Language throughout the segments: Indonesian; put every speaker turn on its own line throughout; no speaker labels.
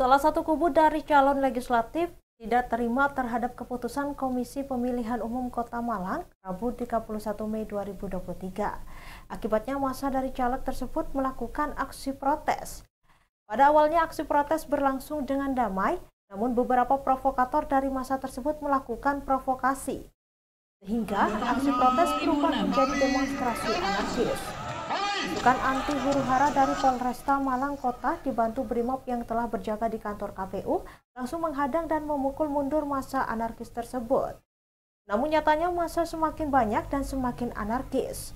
Salah satu kubu dari calon legislatif tidak terima terhadap keputusan Komisi Pemilihan Umum Kota Malang Rabu 31 Mei 2023. Akibatnya masa dari caleg tersebut melakukan aksi protes. Pada awalnya aksi protes berlangsung dengan damai, namun beberapa provokator dari masa tersebut melakukan provokasi. Sehingga aksi protes berubah menjadi demonstrasi anarkis. Bukan anti huru hara dari Polresta Malang Kota dibantu Brimob yang telah berjaga di kantor KPU langsung menghadang dan memukul mundur masa anarkis tersebut. Namun nyatanya masa semakin banyak dan semakin anarkis.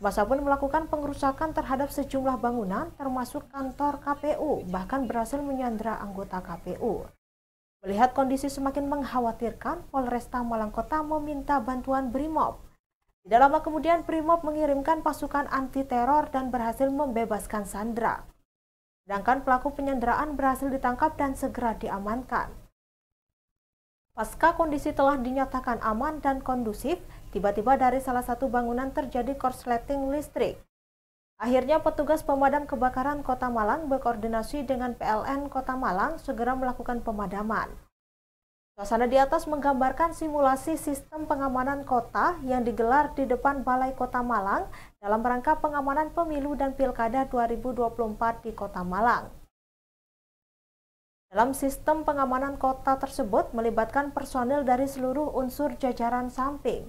Masa pun melakukan pengerusakan terhadap sejumlah bangunan termasuk kantor KPU, bahkan berhasil menyandra anggota KPU. Melihat kondisi semakin mengkhawatirkan, Polresta Malang Kota meminta bantuan BRIMOB tidak lama kemudian Primob mengirimkan pasukan anti teror dan berhasil membebaskan Sandra. Sedangkan pelaku penyanderaan berhasil ditangkap dan segera diamankan. Pasca kondisi telah dinyatakan aman dan kondusif, tiba-tiba dari salah satu bangunan terjadi korsleting listrik. Akhirnya petugas pemadam kebakaran Kota Malang berkoordinasi dengan PLN Kota Malang segera melakukan pemadaman. Suasana di atas menggambarkan simulasi sistem pengamanan kota yang digelar di depan Balai Kota Malang dalam rangka pengamanan pemilu dan pilkada 2024 di Kota Malang. Dalam sistem pengamanan kota tersebut melibatkan personil dari seluruh unsur jajaran samping,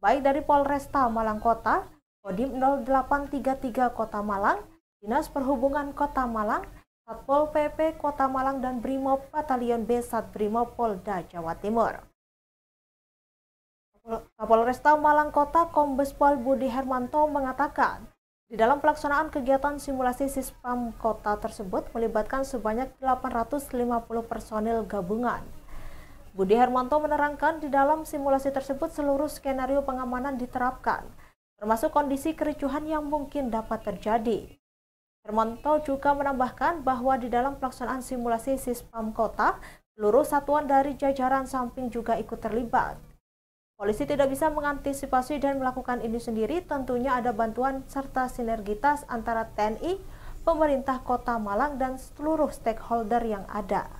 baik dari Polresta Malang Kota, Kodim 0833 Kota Malang, Dinas Perhubungan Kota Malang, Satpol PP Kota Malang dan Brimob Batalion b Sat Brimob Polda Jawa Timur. Kapolresta Malang Kota Kombes Pol Budi Hermanto mengatakan, di dalam pelaksanaan kegiatan simulasi Sispam Kota tersebut melibatkan sebanyak 850 personil gabungan. Budi Hermanto menerangkan di dalam simulasi tersebut seluruh skenario pengamanan diterapkan, termasuk kondisi kericuhan yang mungkin dapat terjadi. Hermanto juga menambahkan bahwa di dalam pelaksanaan simulasi Sispam Kota, seluruh satuan dari jajaran samping juga ikut terlibat. Polisi tidak bisa mengantisipasi dan melakukan ini sendiri, tentunya ada bantuan serta sinergitas antara TNI, pemerintah kota Malang, dan seluruh stakeholder yang ada.